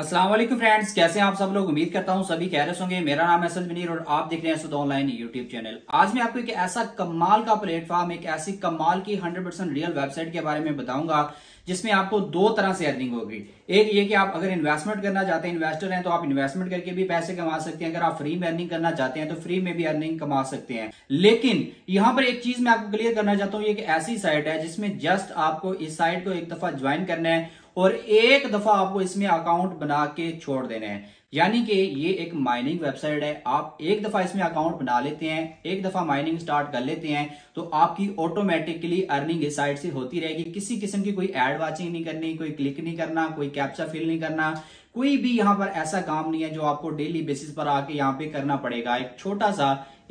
Aslam friends कैसे हैं आप सब लोग उम्मीद करता हूं सभी कह रहे होंगे मेरा नाम असद मनीर और आप देख रहे हैं सुद ऑनलाइन यूट्यूब चैनल आज मैं आपको एक ऐसा कमाल का प्लेटफॉर्म एक ऐसी कमाल की 100% रियल वेबसाइट के बारे में बताऊंगा जिसमें आपको दो तरह से अर्निंग होगी एक ये कि आप अगर इन्वेस्टमेंट करना चाहते हैं इन्वेस्टर हैं तो आप इन्वेस्टमेंट करके भी पैसे कमा सकते हैं अगर आप फ्री में अर्निंग करना चाहते हैं तो फ्री में भी अर्निंग कमा सकते हैं लेकिन यहां पर एक चीज मैं आपको क्लियर करना चाहता हूँ एक ऐसी साइट है जिसमें जस्ट आपको इस साइट को एक दफा ज्वाइन करना है और एक दफा आपको इसमें अकाउंट बना के छोड़ देना है यानी कि ये एक माइनिंग वेबसाइट है आप एक दफा इसमें अकाउंट बना लेते हैं एक दफा माइनिंग स्टार्ट कर लेते हैं तो आपकी ऑटोमेटिकली अर्निंग इस साइड से होती रहेगी किसी किस्म की कोई एड वाचिंग नहीं करनी कोई क्लिक नहीं करना कोई कैप्चा फिल नहीं करना कोई भी यहां पर ऐसा काम नहीं है जो आपको डेली बेसिस पर आके यहाँ पे करना पड़ेगा एक छोटा सा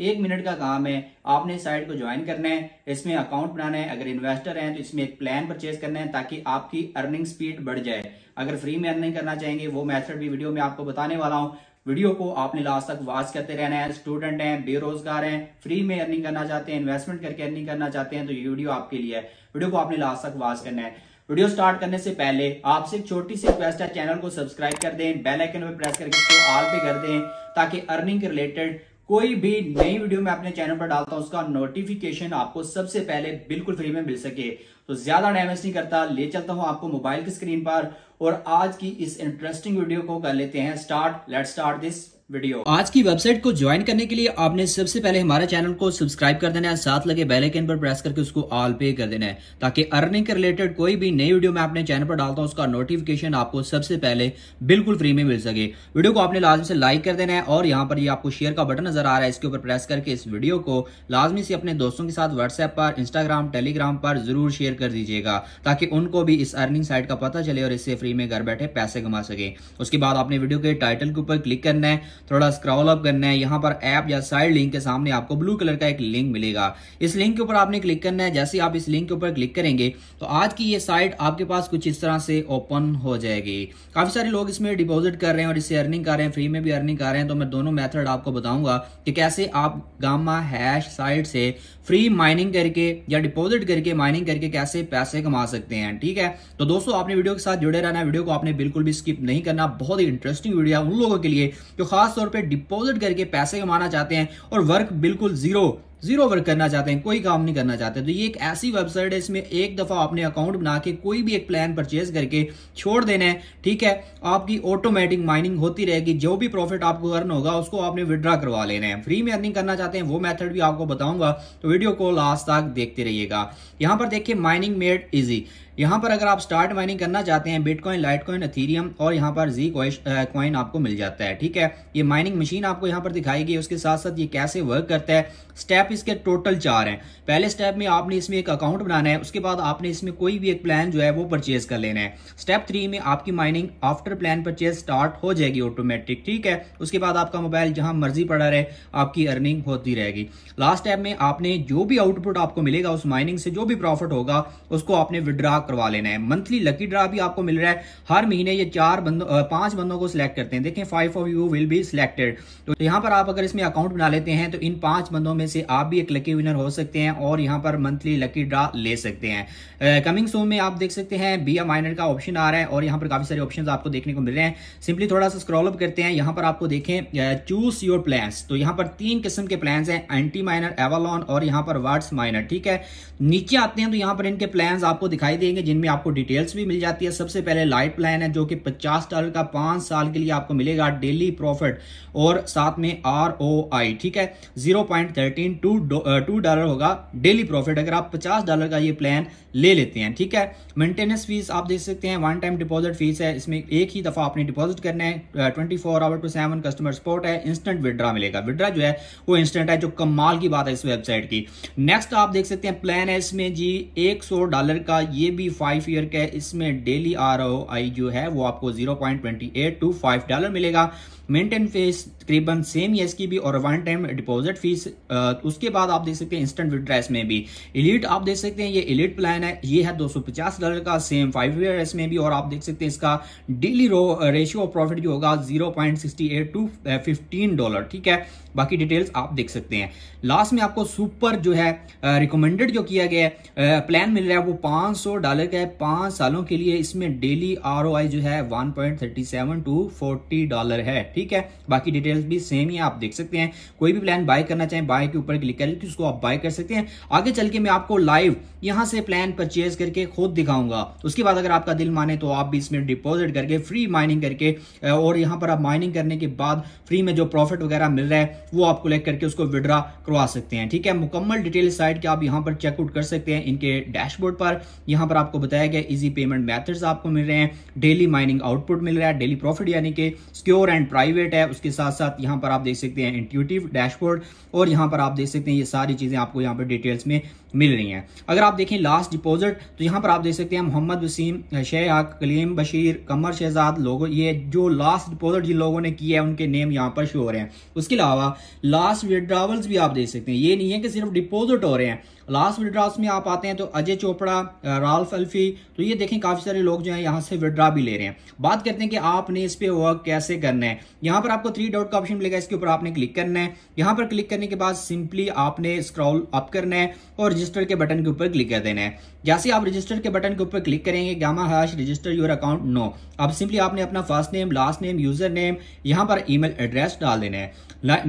एक मिनट का काम है आपने इस साइट को ज्वाइन करना है इसमें अकाउंट बनाना है अगर इन्वेस्टर हैं तो इसमें एक प्लान परचेज करना है ताकि आपकी अर्निंग स्पीड बढ़ जाए अगर फ्री में अर्निंग करना चाहेंगे वो मैथड भी वीडियो में आपको बताने बताने वाला हूँ वीडियो को आपने लास्ट तक वॉच करते रहना है स्टूडेंट हैं बेरोजगार हैं फ्री में अर्निंग करना चाहते हैं इन्वेस्टमेंट करके अर्निंग करना चाहते हैं तो ये वीडियो आपके लिए है वीडियो को आपने लास्ट तक वॉच करना है वीडियो स्टार्ट करने से पहले आपसे एक छोटी सी रिक्वेस्ट है चैनल को सब्सक्राइब कर दें बेल आइकन पर प्रेस करके इसको ऑल पे कर दें ताकि अर्निंग रिलेटेड कोई भी नई वीडियो मैं अपने चैनल पर डालता हूं उसका नोटिफिकेशन आपको सबसे पहले बिल्कुल फ्री में मिल सके तो ज्यादा डैमेज नहीं करता ले चलता हूं आपको मोबाइल की स्क्रीन पर और आज की इस इंटरेस्टिंग वीडियो को कर लेते हैं start let start this video आज की वेबसाइट को ज्वाइन करने के लिए आपने सबसे पहले हमारे चैनल को सब्सक्राइब कर देना है साथ लगे बेल आइकन पर प्रेस करके उसको ऑल पे कर देना है ताकि अर्निंग के रिलेटेड कोई भी नई वीडियो मैं अपने चैनल पर डालता हूं उसका नोटिफिकेशन आपको सबसे पहले बिल्कुल फ्री में मिल सके वीडियो को आपने लाजमी से लाइक कर देना है और यहाँ पर ये आपको शेयर का बटन नजर आ रहा है इसके ऊपर प्रेस करके इस वीडियो को लाजमी से अपने दोस्तों के साथ व्हाट्सएप पर इंस्टाग्राम टेलीग्राम पर जरूर शेयर कर दीजिएगा ताकि उनको भी इस अर्निंग साइट का पता चले और इससे फ्री में घर बैठे पैसे कमा सके उसके बाद आपने वीडियो के टाइटल के ऊपर क्लिक करना है थोड़ा स्क्रॉल अप करना है यहाँ पर ऐप या साइड लिंक के सामने आपको ब्लू कलर का एक लिंक मिलेगा इस लिंक के ऊपर आपने क्लिक करना है जैसे आप इस लिंक के ऊपर क्लिक करेंगे तो आज की ये साइट आपके पास कुछ इस तरह से ओपन हो जाएगी काफी सारे लोग इसमें डिपोजिट कर रहे हैं और इससे अर्निंग कर रहे हैं फ्री में भी अर्निंग कर रहे हैं तो मैं दोनों मेथड आपको बताऊंगा कि कैसे आप गामा हैश साइट से फ्री माइनिंग करके या डिपोजिट करके माइनिंग करके कैसे कैसे पैसे कमा सकते हैं ठीक है तो दोस्तों आपने वीडियो के साथ जुड़े रहना वीडियो को आपने बिल्कुल भी स्किप नहीं करना बहुत ही इंटरेस्टिंग वीडियो है उन लोगों के लिए जो खासतौर पर डिपोजिट करके पैसे कमाना चाहते हैं और वर्क बिल्कुल जीरो जीरो वर्क करना चाहते हैं कोई काम नहीं करना चाहते तो ये एक ऐसी वेबसाइट है इसमें एक दफ़ा आपने अकाउंट बना के कोई भी एक प्लान परचेज करके छोड़ देना है ठीक है आपकी ऑटोमेटिक माइनिंग होती रहेगी जो भी प्रॉफिट आपको अर्न होगा उसको आपने विदड्रा करवा लेना है फ्री में अर्निंग करना चाहते हैं वो मैथड भी आपको बताऊंगा तो वीडियो को लास्ट तक देखते रहिएगा यहाँ पर देखिए माइनिंग मेड इजी यहाँ पर अगर आप स्टार्ट माइनिंग करना चाहते हैं बिटकॉइन लाइटकॉइन अथीरियम और यहाँ पर जी कॉइन आपको मिल जाता है ठीक है ये माइनिंग मशीन आपको यहाँ पर दिखाई गई उसके साथ साथ ये कैसे वर्क करता है स्टेप स्टेप इसके टोटल चार हैं पहले स्टेप में आपने इसमें एक अकाउंट बनाना है उसके बाद आपने इसमें कोई भी एक प्लान जो है वो परचेज कर लेना है स्टेप थ्री में आपकी mining after plan purchase start हो जाएगी ऑटोमेटिक ठीक है उसके बाद आपका मोबाइल जहां मर्जी पड़ा रहे आपकी अर्निंग होती रहेगी लास्ट स्टेप में आपने जो भी आउटपुट आपको मिलेगा उस माइनिंग से जो भी प्रॉफिट होगा उसको आपने विड्रा करवा लेना है मंथली लकी ड्रा भी आपको मिल रहा है हर महीने ये चार बंदो पांच बंदों को सिलेक्ट करते हैं देखें five of you will be selected तो यहां पर आप अगर इसमें अकाउंट बना लेते हैं तो इन पांच बंदों में से आप आप भी एक लकी विनर हो सकते हैं और यहाँ पर मंथली लकी ड्रा ले सकते हैं कमिंग सोम में आप देख सकते हैं बी ए माइनर का ऑप्शन आ रहा है और यहाँ पर काफी सारे ऑप्शन आपको देखने को मिल रहे हैं सिंपली थोड़ा सा स्क्रॉल अप करते हैं यहाँ पर आपको देखें चूज योर प्लान तो यहाँ पर तीन किस्म के प्लान है एंटी माइनर एवालॉन और यहाँ पर वर्ड्स माइनर ठीक है नीचे आते हैं तो यहाँ पर इनके प्लान आपको दिखाई देंगे जिनमें आपको डिटेल्स भी मिल जाती है सबसे पहले लाइट प्लान है जो कि पचास डॉलर का पांच साल के लिए आपको मिलेगा डेली प्रॉफिट और साथ में आर ठीक है zero point two two dollar होगा डेली प्रॉफिट अगर आप पचास डॉलर का ये प्लान ले लेते हैं ठीक है मेंटेनेंस फीस आप देख सकते हैं वन टाइम डिपॉजिट फीस है इसमें एक ही दफ़ा आपने डिपॉजिट करना है twenty four hour to seven customer support है इंस्टेंट विड्रा मिलेगा विड्रा जो है वो इंस्टेंट है जो कमाल की बात है इस वेबसाइट की नेक्स्ट आप देख सकते हैं प्लान है इसमें जी एक डॉलर का ये भी फाइव ईयर का है इसमें डेली आर जो है वो आपको जीरो टू फाइव डॉलर मिलेगा मेंटेन फीस तकरीबन सेम ही इसकी भी और वन टाइम डिपॉजिट फीस उसके बाद आप देख सकते हैं इंस्टेंट विड्रा में भी इलीट आप देख सकते हैं ये इलीट प्लान है ये है 250 डॉलर का सेम फाइव ईयर इसमें भी और आप देख सकते हैं इसका डेली रेशियो ऑफ प्रॉफिट जो होगा 0.68 टू फिफ्टीन डॉलर ठीक है बाकी डिटेल्स आप देख सकते हैं लास्ट में आपको सुपर जो है रिकमेंडेड जो किया गया है प्लान मिल रहा है वो 500 डॉलर का है पांच सालों के लिए इसमें डेली आर जो है सेवन टू फोर्टी डॉलर है ठीक ठीक है बाकी डिटेल्स भी सेम ही आप देख सकते हैं कोई भी प्लान बाय करना चाहे बाय के ऊपर क्लिक कर तो उसको आप बाय कर सकते हैं आगे चल के मैं आपको लाइव यहां से प्लान परचेज करके खुद दिखाऊंगा उसके बाद अगर आपका दिल माने तो आप भी इसमें डिपोजिट करके फ्री माइनिंग करके और यहां पर आप माइनिंग करने के बाद फ्री में जो प्रॉफिट वगैरह मिल रहा है वो आप कलेक्ट करके उसको विड्रा करवा सकते हैं ठीक है मुकम्मल डिटेल साइट के आप यहां पर चेकआउट कर सकते हैं इनके डैशबोर्ड पर यहां पर आपको बताया गया इजी पेमेंट मैथड्स आपको मिल रहे हैं डेली माइनिंग आउटपुट मिल रहा है डेली प्रॉफिट यानी कि स्क्योर एंड प्राइस प्राइवेट है उसके साथ साथ यहाँ पर आप देख सकते हैं इंट्यूटिव डैशबोर्ड और यहाँ पर आप देख सकते हैं ये सारी चीज़ें आपको यहाँ पर डिटेल्स में मिल रही हैं अगर आप देखें लास्ट डिपॉजिट तो यहाँ पर आप देख सकते हैं मोहम्मद वसीम शेख कलीम बशीर कमर शहजाद लोगों ये जो लास्ट डिपॉजिट जिन लोगों ने किया है उनके नेम यहाँ पर शो हो रहे हैं उसके अलावा लास्ट विड्रावल्स भी आप देख सकते हैं ये नहीं है कि सिर्फ डिपॉजिट हो रहे हैं लास्ट विड्रावल्स में आप आते हैं तो अजय चोपड़ा राल्फ अल्फी तो ये देखें काफ़ी सारे लोग जो हैं यहाँ से विड्रा भी ले रहे हैं बात करते हैं कि आपने इस पर वर्क कैसे करना है यहाँ पर आपको थ्री डॉट का ऑप्शन मिलेगा इसके ऊपर आपने क्लिक करना है यहाँ पर क्लिक करने के बाद सिंपली आपने स्क्रॉल अप करना है और रजिस्टर के बटन के ऊपर क्लिक कर देना है जैसे आप रजिस्टर के बटन के ऊपर क्लिक करेंगे Gamma Hash register your account no अब सिंपली आपने अपना first name last name user name यहाँ पर ईमेल एड्रेस डाल देना है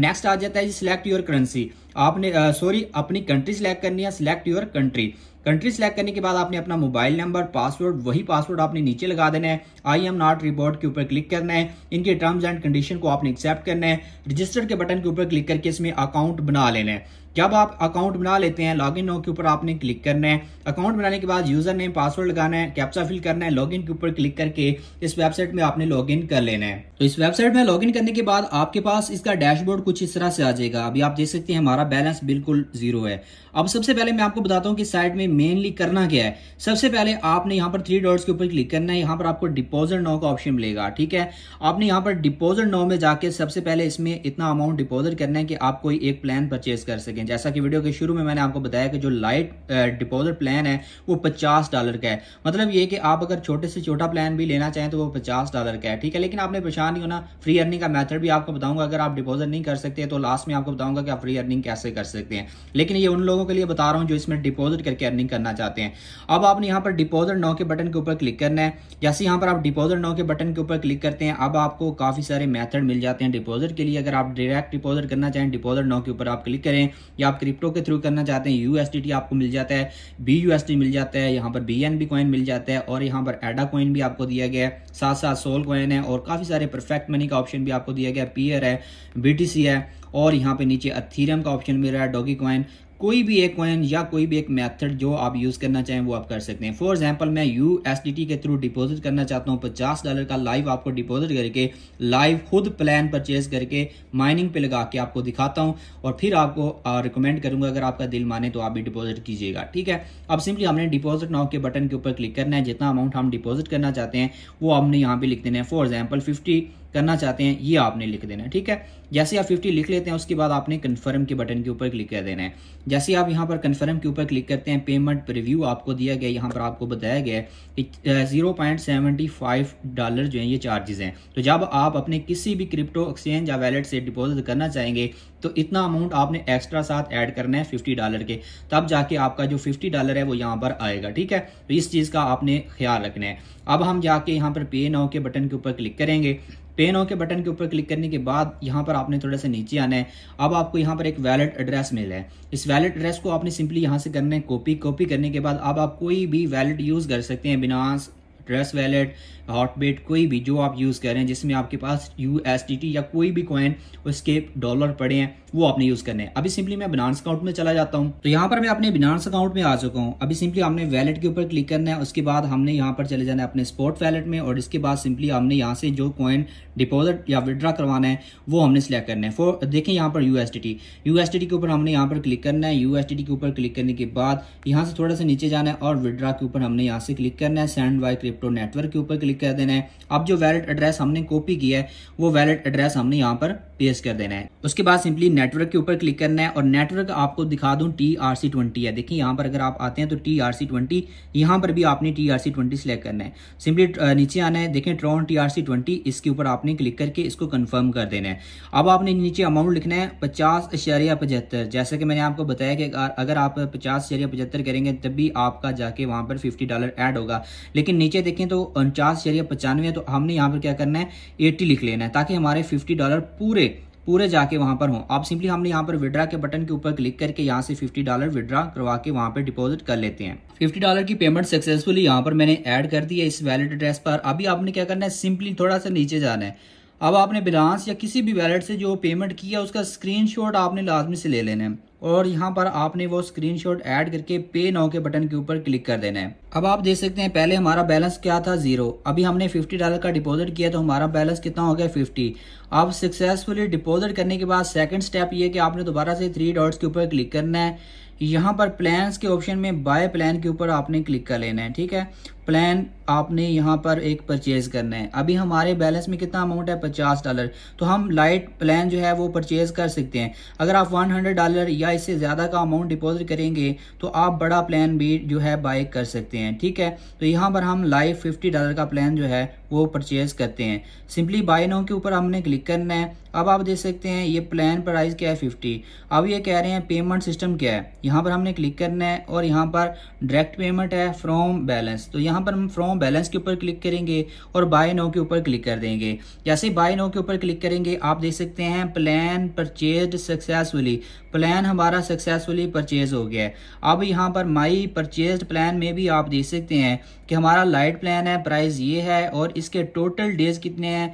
नेक्स्ट आ जाता है सिलेक्ट योर करेंसी आपने सॉरी अपनी कंट्री सिलेक्ट करनी है select your country country select करने के बाद आपने अपना मोबाइल नंबर पासवर्ड वही पासवर्ड आपने नीचे लगा देना है आई एम नॉट रिपोर्ट के ऊपर क्लिक करना है इनके टर्म्स एंड कंडीशन को आपने एक्सेप्ट करना है रजिस्टर के बटन के ऊपर क्लिक करके इसमें अकाउंट बना लेना है जब आप अकाउंट बना लेते हैं लॉगिन नो के ऊपर आपने क्लिक करना है अकाउंट बनाने के बाद यूजर नेम पासवर्ड लगाना है कैप्चा फिल करना है लॉगिन के ऊपर क्लिक करके इस वेबसाइट में आपने लॉगिन कर लेना है तो इस वेबसाइट में लॉगिन करने के बाद आपके पास इसका डैशबोर्ड कुछ इस तरह से आ जाएगा अभी आप देख सकते हैं हमारा बैलेंस बिल्कुल जीरो है अब सबसे पहले मैं आपको बताता हूँ कि साइट में मेनली करना क्या है सबसे पहले आपने यहाँ पर थ्री डॉट्स के ऊपर क्लिक करना है यहाँ पर आपको डिपोजिट नो का ऑप्शन मिलेगा ठीक है आपने यहाँ पर डिपोजिट नो में जाके सबसे पहले इसमें इतना अमाउंट डिपोजिट करना है कि आप कोई एक प्लान परचेज कर सके सकें जैसा कि वीडियो के शुरू में मैंने आपको बताया कि जो लाइट डिपॉजिट प्लान है वो पचास डॉलर का है मतलब ये कि आप अगर छोटे से छोटा प्लान भी लेना चाहें तो वो पचास डॉलर का है ठीक है लेकिन आपने परेशान नहीं होना फ्री अर्निंग का मैथड भी आपको बताऊंगा अगर आप डिपॉजिट नहीं कर सकते तो लास्ट में आपको बताऊंगा कि आप फ्री अर्निंग कैसे कर सकते हैं लेकिन ये उन लोगों के लिए बता रहा हूँ जो इसमें डिपॉजिट करके अर्निंग करना चाहते हैं अब आपने यहाँ पर डिपॉजिट नौ के बटन के ऊपर क्लिक करना है जैसे यहाँ पर आप डिपॉजिट नौ के बटन के ऊपर क्लिक करते हैं अब आपको काफ़ी सारे मैथड मिल जाते हैं डिपॉजिट के लिए अगर आप डायरेक्ट डिपॉजिट करना चाहें डिपॉजिट नौ के ऊपर आप क्लिक करें या आप क्रिप्टो के थ्रू करना चाहते हैं यूएसडीटी आपको मिल जाता है बी मिल जाता है यहाँ पर बी एन बी कॉइन मिल जाता है और यहाँ पर एडा कॉइन भी आपको दिया गया है साथ साथ सोल कॉइन है और काफ़ी सारे परफेक्ट मनी का ऑप्शन भी आपको दिया गया है पीयर है बी है और यहाँ पे नीचे अथीरियम का ऑप्शन मिल रहा है डॉगी कॉइन कोई भी एक कॉइन या कोई भी एक मेथड जो आप यूज़ करना चाहें वो आप कर सकते हैं फॉर एग्जांपल मैं यू के थ्रू डिपॉजिट करना चाहता हूँ पचास डॉलर का लाइव आपको डिपॉजिट करके लाइव खुद प्लान परचेज करके माइनिंग पे लगा के आपको दिखाता हूँ और फिर आपको रिकमेंड करूँगा अगर आपका दिल माने तो आप भी डिपॉजिट कीजिएगा ठीक है अब सिंपली हमने डिपॉजिट नाउ के बटन के ऊपर क्लिक करना है जितना अमाउंट हम डिपॉजिट करना चाहते हैं वो हमने यहाँ पे लिख देना है फॉर एग्जाम्पल फिफ्टी करना चाहते हैं ये आपने लिख देना है ठीक है जैसे आप 50 लिख लेते हैं उसके बाद आपने कन्फर्म के बटन के ऊपर क्लिक कर देना है जैसे आप यहाँ पर कन्फर्म के ऊपर क्लिक करते हैं पेमेंट रिव्यू आपको दिया गया यहाँ पर आपको बताया गया है कि zero point seventy five dollar जो है ये चार्जेस हैं तो जब आप अपने किसी भी क्रिप्टो एक्सचेंज या वैलेट से डिपोजिट करना चाहेंगे तो इतना अमाउंट आपने एक्स्ट्रा साथ ऐड करना है फिफ्टी डॉलर के तब जाके आपका जो फिफ्टी डॉलर है वो यहाँ पर आएगा ठीक है तो इस चीज़ का आपने ख्याल रखना है अब हम जाके यहाँ पर पे नाउ के बटन के ऊपर क्लिक करेंगे पेन ओ के बटन के ऊपर क्लिक करने के बाद यहाँ पर आपने थोड़ा सा नीचे आना है अब आपको यहाँ पर एक वैलेट एड्रेस मिल है इस वैलेट एड्रेस को आपने सिंपली यहाँ से करना है कॉपी कॉपी करने के बाद अब आप कोई भी वैलेट यूज़ कर सकते हैं बिनास ट्रेस वैलेट हॉटबेट कोई भी जो आप यूज़ करें जिसमें आपके पास यू या कोई भी कॉइन उसके डॉलर पड़े हैं वो आपने यूज़ करने हैं अभी सिंपली मैं बिनांस अकाउंट में चला जाता हूँ तो यहाँ पर मैं अपने बिनांस अकाउंट में आ चुका हूँ अभी सिंपली हमने वैलेट के ऊपर क्लिक करना है उसके बाद हमने यहाँ पर चले जाना है अपने स्पोर्ट वैलेट में और इसके बाद सिंपली हमने यहाँ से जो कॉइन डिपोजिट या विड्रा करवाना है वो हमने सिलेक्ट करना है फॉर देखें यहाँ पर यू एस के ऊपर हमने यहाँ पर क्लिक करना है यू के ऊपर क्लिक करने के बाद यहाँ से थोड़ा सा नीचे जाना है और विड्रा के ऊपर हमने यहाँ से क्लिक करना है send by crypto crypto network के ऊपर क्लिक कर देना है अब जो वैलेट एड्रेस हमने कॉपी किया है वो वैलेट एड्रेस हमने यहाँ पर पेस्ट कर देना है उसके बाद सिंपली नेटवर्क के ऊपर क्लिक करना है और नेटवर्क आपको दिखा दूं टी आर सी ट्वेंटी है देखिए यहाँ पर अगर आप आते हैं तो टी आर सी ट्वेंटी यहाँ पर भी आपने T R C twenty select करना है सिंपली नीचे आना है देखें Tron T R C twenty इसके ऊपर आपने क्लिक करके इसको कन्फर्म कर देना है अब आपने नीचे अमाउंट लिखना है पचास इशारिया पचहत्तर जैसे कि मैंने आपको बताया कि अगर आप पचास इशारिया पचहत्तर करेंगे तब भी आपका जाके वहाँ पर फिफ्टी डॉलर एड होगा लेकिन नीचे देखें तो उनचास या पचानवे है तो हमने यहाँ पर क्या करना है एट्टी लिख लेना है ताकि हमारे फिफ्टी डॉलर पूरे पूरे जाके वहाँ पर हों आप सिंपली हमने यहाँ पर विड्रा के बटन के ऊपर क्लिक करके यहाँ से 50 डॉलर विड्रा करवा के वहाँ पर डिपॉजिट कर लेते हैं 50 डॉलर की पेमेंट सक्सेसफुली यहाँ पर मैंने ऐड कर दी है इस वैलिड एड्रेस पर अभी आपने क्या करना है सिंपली थोड़ा सा नीचे जाना है अब आपने बिलांस या किसी भी वैलेट से जो पेमेंट किया उसका स्क्रीनशॉट आपने लाजमी से ले लेना है और यहाँ पर आपने वो स्क्रीनशॉट ऐड करके पे नाउ के बटन के ऊपर क्लिक कर देना है अब आप देख सकते हैं पहले हमारा बैलेंस क्या था जीरो अभी हमने फिफ्टी डॉलर का डिपॉजिट किया तो हमारा बैलेंस कितना हो गया फिफ्टी अब सक्सेसफुली डिपॉजिट करने के बाद सेकंड स्टेप ये कि आपने दोबारा से थ्री डॉट्स के ऊपर क्लिक करना है यहाँ पर प्लान्स के ऑप्शन में बाय प्लान के ऊपर आपने क्लिक कर लेना है ठीक है प्लान आपने यहाँ पर एक परचेज करना है अभी हमारे बैलेंस में कितना अमाउंट है पचास डॉलर तो हम लाइट प्लान जो है वो परचेज कर सकते हैं अगर आप वन हंड्रेड डॉलर या इससे ज़्यादा का अमाउंट डिपॉजिट करेंगे तो आप बड़ा प्लान भी जो है बाय कर सकते हैं ठीक है तो यहाँ पर हम लाइव फिफ्टी डॉलर का प्लान जो है वो परचेज करते हैं सिंपली बाय नो के ऊपर हमने क्लिक करना है अब आप देख सकते हैं ये प्लान प्राइस क्या है फिफ्टी अब ये कह रहे हैं पेमेंट सिस्टम क्या है यहाँ पर हमने क्लिक करना है और यहाँ पर डायरेक्ट पेमेंट है फ्रॉम बैलेंस तो यहाँ यहाँ पर हम फ्रॉम बैलेंस के ऊपर क्लिक करेंगे और बाय नो के ऊपर क्लिक कर देंगे जैसे बाय नो के ऊपर क्लिक करेंगे आप देख सकते हैं प्लान परचेज सक्सेसफुली प्लान हमारा सक्सेसफुली परचेज हो गया है अब यहाँ पर माई परचेज प्लान में भी आप देख सकते हैं कि हमारा लाइट प्लान है प्राइस ये है और इसके टोटल डेज कितने हैं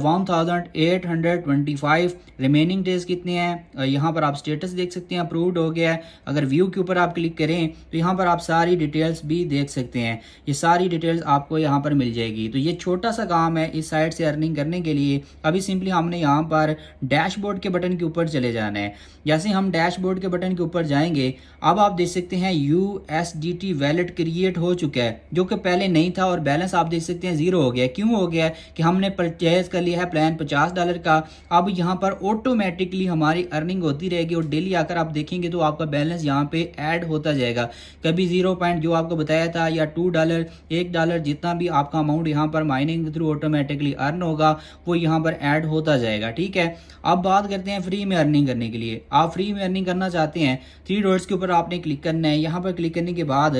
one thousand eight hundred twenty five remaining days कितने हैं uh, यहाँ पर आप स्टेटस देख सकते हैं अप्रूव्ड हो गया है अगर व्यू के ऊपर आप क्लिक करें तो यहाँ पर आप सारी डिटेल्स भी देख सकते हैं ये सारी डिटेल्स आपको यहाँ पर मिल जाएगी तो ये छोटा सा काम है इस साइड से अर्निंग करने के लिए अभी सिंपली हमने यहाँ पर डैशबोर्ड के बटन के ऊपर चले जाना है जैसे हम डैशबोर्ड के बटन के ऊपर जाएंगे अब आप देख सकते हैं U S D T wallet create हो चुका है जो कि पहले नहीं था और बैलेंस आप देख सकते हैं जीरो हो गया क्यों हो गया कि हमने परचेज कर लिया है प्लान पचास डॉलर का अब यहाँ पर ऑटोमेटिकली हमारी अर्निंग होती रहेगी और डेली आकर आप देखेंगे तो आपका बैलेंस यहाँ पे ऐड होता जाएगा कभी जीरो पॉइंट जो आपको बताया था या टू डॉलर एक डॉलर जितना भी आपका अमाउंट यहाँ पर माइनिंग थ्रू ऑटोमेटिकली अर्न होगा वो यहाँ पर ऐड होता जाएगा ठीक है अब बात करते हैं फ्री में अर्निंग करने के लिए आप फ्री में अर्निंग करना चाहते हैं थ्री डॉट्स के ऊपर आपने क्लिक करना है यहाँ पर क्लिक करने के बाद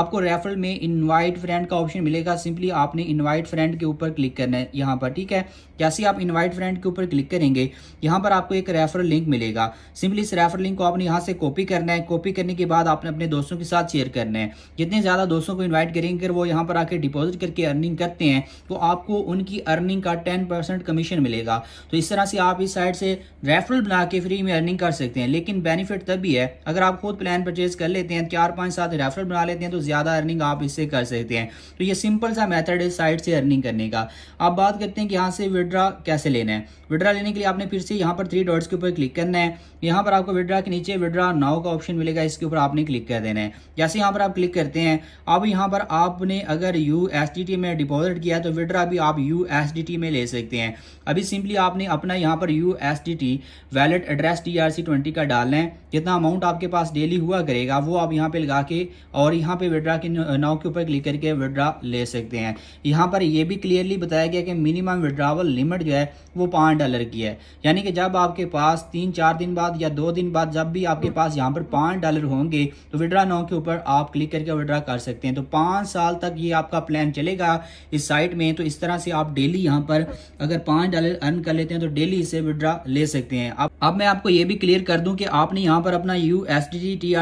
आपको रेफरल में इनवाइट फ्रेंड का ऑप्शन मिलेगा सिंपली आपने इनवाइट फ्रेंड के ऊपर क्लिक करना है यहाँ पर ठीक है Bye. जैसे आप इनवाइट फ्रेंड के ऊपर क्लिक करेंगे यहाँ पर आपको एक रेफर लिंक मिलेगा सिंपली इस रेफर लिंक को आपने यहाँ से कॉपी करना है कॉपी करने के बाद आपने अपने दोस्तों के साथ शेयर करना है जितने ज़्यादा दोस्तों को इन्वाइट करेंगे अगर वो यहाँ पर आके डिपॉजिट करके अर्निंग करते हैं तो आपको उनकी अर्निंग का टेन कमीशन मिलेगा तो इस तरह से आप इस साइड से रेफरल बना के फ्री में अर्निंग कर सकते हैं लेकिन बेनिफिट तब भी है अगर आप खुद प्लान परचेज कर लेते हैं चार पाँच सात रेफरल बना लेते हैं तो ज़्यादा अर्निंग आप इससे कर सकते हैं तो ये सिंपल सा मैथड है साइड से अर्निंग करने का आप बात करते हैं कि यहाँ से विड्रा कैसे लेना है विड्रा लेने के लिए आपने फिर से यहाँ पर थ्री डॉट्स के ऊपर क्लिक करना है यहाँ पर आपको विड्रा के नीचे विड्रा नाव का ऑप्शन मिलेगा इसके ऊपर आपने क्लिक कर देना है जैसे यहाँ पर आप क्लिक करते हैं अब यहाँ पर आपने अगर यू में डिपॉजिट किया तो विड्रा भी आप यू में ले सकते हैं अभी सिंपली आपने अपना यहाँ पर यू वैलेट एड्रेस टी का डालना है जितना अमाउंट आपके पास डेली हुआ करेगा वो आप यहाँ पे लगा के और यहाँ पे विड्रा के नाव के ऊपर क्लिक करके विड्रा ले सकते हैं यहाँ पर यह भी क्लियरली बताया गया कि मिनिमम विड्रावल लिमिट जो है वो पाँच डॉलर की है यानी कि जब आपके पास तीन चार दिन बाद या दो दिन बाद जब भी आपके पास यहाँ पर पाँच डॉलर होंगे तो विड्रा नाउ के ऊपर आप क्लिक करके विड्रा कर सकते हैं तो पाँच साल तक ये आपका प्लान चलेगा इस साइट में तो इस तरह से आप डेली यहाँ पर अगर पाँच डॉलर अर्न कर लेते हैं तो डेली इसे विड्रा ले सकते हैं अब अब मैं आपको ये भी क्लियर कर दूं कि आपने यहाँ पर अपना U S D T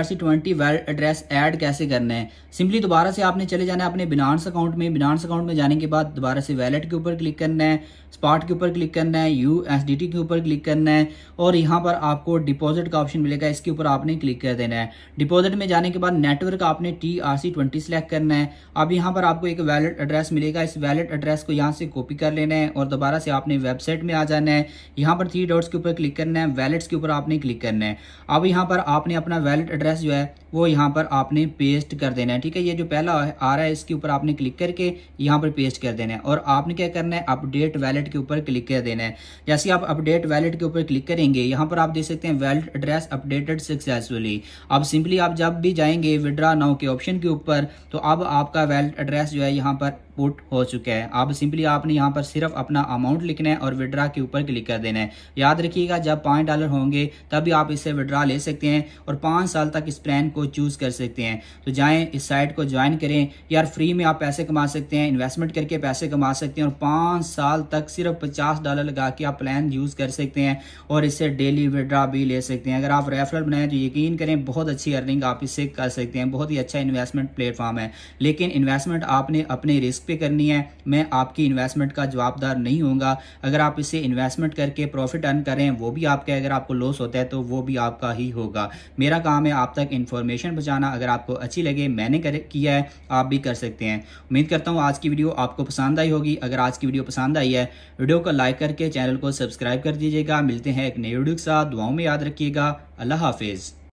address add कैसे करना है सिंपली दोबारा से आपने चले जाना है अपने बिनांस अकाउंट में बिनांस अकाउंट में जाने के बाद दोबारा से वैलेट के ऊपर क्लिक करना है पार्ट के ऊपर क्लिक करना है यू के ऊपर क्लिक करना है और यहाँ पर आपको डिपॉजिट का ऑप्शन मिलेगा इसके ऊपर आपने क्लिक कर देना है डिपॉजिट में जाने के बाद नेटवर्क आपने T R C twenty select करना है अब यहाँ पर आपको एक वैलेट एड्रेस मिलेगा इस वैलेट एड्रेस को यहाँ से कॉपी कर लेना है और दोबारा से आपने वेबसाइट में आ जाना है यहाँ पर थ्री डॉट्स के ऊपर क्लिक करना है वैलेट्स के ऊपर आपने क्लिक करना है अब यहाँ पर आपने अपना वैलेट एड्रेस जो है वो यहाँ पर आपने पेस्ट कर देना है ठीक है ये जो पहला आ रहा है इसके ऊपर आपने क्लिक करके यहाँ पर पेस्ट कर देना है और आपने क्या करना है अपडेट वैलेट के ऊपर क्लिक कर देना है जैसे आप अपडेट वैलेट के ऊपर क्लिक करेंगे यहाँ पर आप देख सकते हैं वैलेट एड्रेस अपडेटेड सक्सेसफुली अब सिंपली आप जब भी जाएंगे विड्रा नाउ के ऑप्शन के ऊपर तो अब आपका वैलेट एड्रेस जो है यहाँ पर पुट हो चुका है अब सिंपली आपने यहाँ पर सिर्फ अपना अमाउंट लिखना है और विड्रा के ऊपर क्लिक कर देना है याद रखिएगा जब पाँच डॉलर होंगे तभी आप इसे विड्रा ले सकते हैं और पाँच साल तक इस प्लान को चूज़ कर सकते हैं तो जाए इस साइट को ज्वाइन करें यार फ्री में आप पैसे कमा सकते हैं इन्वेस्टमेंट करके पैसे कमा सकते हैं और पाँच साल तक सिर्फ पचास डॉलर लगा के आप प्लान यूज़ कर सकते हैं और इससे डेली विड्रा भी ले सकते हैं अगर आप रेफरल बनाएं तो यकीन करें बहुत अच्छी अर्निंग आप इससे कर सकते हैं बहुत ही अच्छा इन्वेस्टमेंट प्लेटफॉर्म है लेकिन इन्वेस्टमेंट आपने अपने रिस्क पे करनी है मैं आपकी इन्वेस्टमेंट का जवाबदार नहीं होगा अगर आप इसे इन्वेस्टमेंट करके प्रॉफिट अर्न करें वो भी आपका अगर आपको लॉस होता है तो वो भी आपका ही होगा मेरा काम है आप तक इन्फॉर्मेशन पहुँचाना अगर आपको अच्छी लगे मैंने कर किया है आप भी कर सकते हैं उम्मीद करता हूँ आज की वीडियो आपको पसंद आई होगी अगर आज की वीडियो पसंद आई है वीडियो को लाइक करके चैनल को सब्सक्राइब कर दीजिएगा मिलते हैं एक नए वीडियो के साथ दुआओं में याद रखिएगा अल्लाह हाफिज़